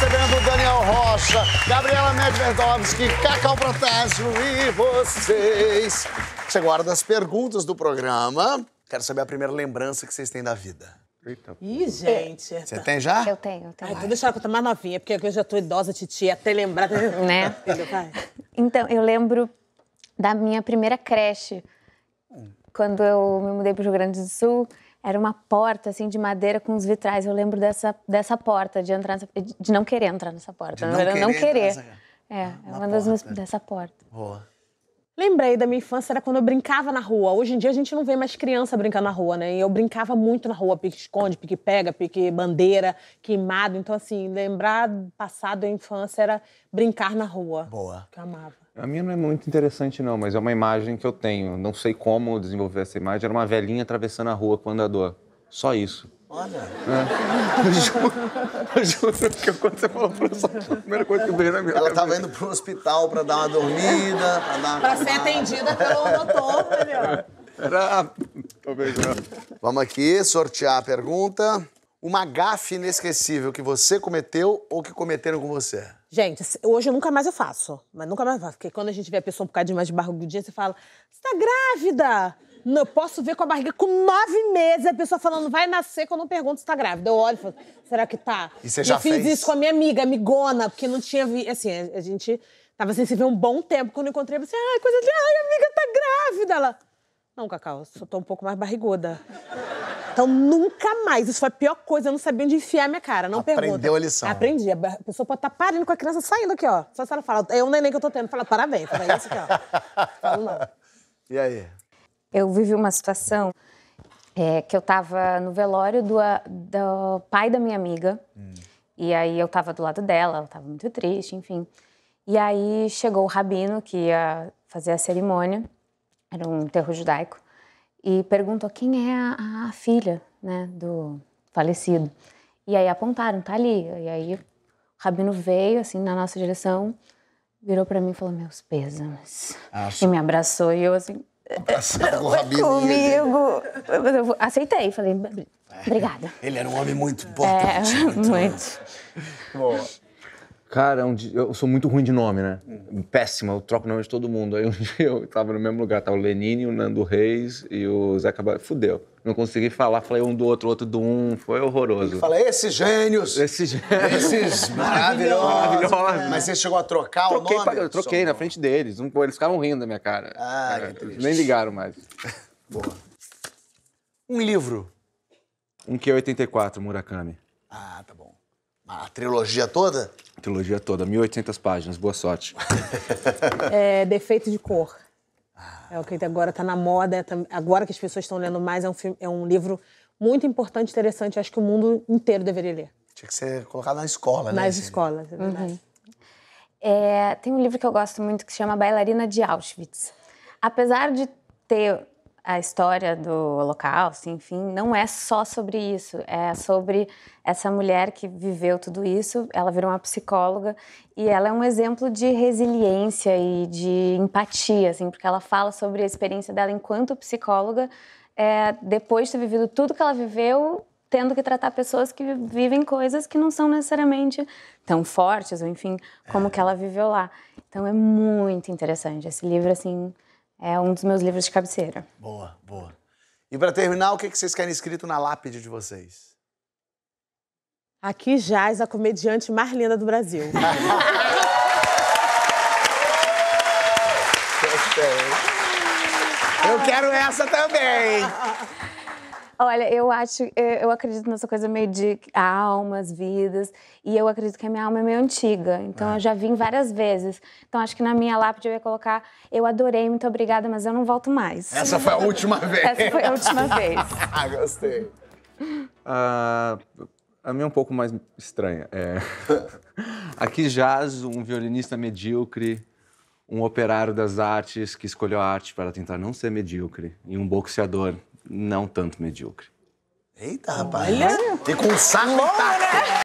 recebendo o Daniel Rocha, Gabriela Medvedovski, Cacau Protásio e vocês. Você guarda as perguntas do programa. Quero saber a primeira lembrança que vocês têm da vida. Eita, Ih, gente. Você tem já? Eu tenho, eu tenho. Ai, então deixa ela contar mais novinha, porque eu já tô idosa, titia, até lembrar. Né? então, eu lembro da minha primeira creche. Hum. Quando eu me mudei para o Rio Grande do Sul, era uma porta assim de madeira com os vitrais. Eu lembro dessa, dessa porta, de entrar nessa, de não querer entrar nessa porta. De não, querer não querer. Nessa... É, ah, uma, uma das minhas dessa porta. Boa. Lembrei da minha infância, era quando eu brincava na rua. Hoje em dia a gente não vê mais criança brincando na rua, né? E eu brincava muito na rua, pique-esconde, pique-pega, pique-bandeira, queimado. Então, assim, lembrar do passado da infância era brincar na rua. Boa. Que eu amava. A minha não é muito interessante, não, mas é uma imagem que eu tenho. Não sei como desenvolver essa imagem. Era uma velhinha atravessando a rua com o andador. Só isso. Olha. É. Eu, juro, eu juro que quando você falou para isso, a primeira coisa que veio na minha Ela tá estava indo para o hospital para dar uma dormida, para dar ser atendida pelo doutor, melhor. Né? Era. Né? Vamos aqui sortear a pergunta. Uma gafe inesquecível que você cometeu ou que cometeram com você? Gente, hoje eu nunca mais eu faço. Mas nunca mais eu faço. Porque quando a gente vê a pessoa um bocadinho mais de barrigudinha, você fala: você tá grávida? Não, eu posso ver com a barriga com nove meses, a pessoa falando, vai nascer, quando eu não pergunto se tá grávida. Eu olho e falo, será que tá? E você já eu fiz fez? isso com a minha amiga, amigona, porque não tinha. Vi... Assim, a gente tava sem se ver um bom tempo. Quando eu encontrei, você, ai, coisa de. Ai, amiga, tá grávida. Ela. Não, Cacau, só tô um pouco mais barriguda. Então nunca mais. Isso foi a pior coisa. Eu não sabia onde enfiar minha cara. Não Aprendeu pergunta. Aprendeu a lição. Aprendi. A pessoa pode estar parando com a criança saindo aqui, ó. Só se ela fala, é um neném que eu tô tendo. Fala, parabéns. Fala isso aqui, ó. Falo, não. E aí? Eu vivi uma situação é, que eu tava no velório do, do pai da minha amiga. Hum. E aí eu tava do lado dela, ela tava muito triste, enfim. E aí chegou o rabino que ia fazer a cerimônia, era um enterro judaico e perguntou quem é a, a filha né, do falecido. E aí apontaram, tá ali. E aí o Rabino veio, assim, na nossa direção, virou para mim e falou, meus pêsames. e me abraçou e eu, assim... com o Rabino. Comigo. Eu aceitei, falei, obrigada. É, ele era um homem muito importante. É, muito. Né? muito. Bom... Cara, é um dia, eu sou muito ruim de nome, né? Péssima, eu troco o nome de todo mundo. Aí um dia eu tava no mesmo lugar, tava tá o Lenine, o Nando Reis e o Zé Cabral. Fudeu. Não consegui falar, falei um do outro, outro do um, foi horroroso. Fala, esses gênios! Esses gênios! Esses maravilhosos! maravilhosos. É. Mas você chegou a trocar troquei, o nome? Pra, eu troquei na frente deles, eles ficavam rindo da minha cara. Ah, é, Nem ligaram mais. Boa. Um livro. Um que é 84, Murakami. Ah, tá bom. A trilogia toda? A trilogia toda, 1.800 páginas, boa sorte. é, defeito de cor. É o que agora está na moda, é agora que as pessoas estão lendo mais, é um, filme, é um livro muito importante, interessante, acho que o mundo inteiro deveria ler. Tinha que ser colocado na escola, né? Nas escolas, é verdade. Uhum. É, tem um livro que eu gosto muito que se chama Bailarina de Auschwitz. Apesar de ter a história do Holocausto, enfim, não é só sobre isso, é sobre essa mulher que viveu tudo isso, ela virou uma psicóloga e ela é um exemplo de resiliência e de empatia, assim, porque ela fala sobre a experiência dela enquanto psicóloga, é, depois de ter vivido tudo que ela viveu, tendo que tratar pessoas que vivem coisas que não são necessariamente tão fortes, ou enfim, como é. que ela viveu lá. Então é muito interessante esse livro, assim, é um dos meus livros de cabeceira. Boa, boa. E para terminar, o que, que vocês querem escrito na lápide de vocês? Aqui jaz a comediante mais linda do Brasil. Eu quero essa também. Olha, eu acho, eu acredito nessa coisa meio de almas, vidas, e eu acredito que a minha alma é meio antiga, então é. eu já vim várias vezes. Então acho que na minha lápide eu ia colocar: eu adorei, muito obrigada, mas eu não volto mais. Essa foi a última vez. Essa foi a última vez. ah, gostei. Uh, a minha é um pouco mais estranha. É... Aqui jaz um violinista medíocre, um operário das artes que escolheu a arte para tentar não ser medíocre, e um boxeador não tanto medíocre. Eita, rapaz. Olha. E com saco Loura.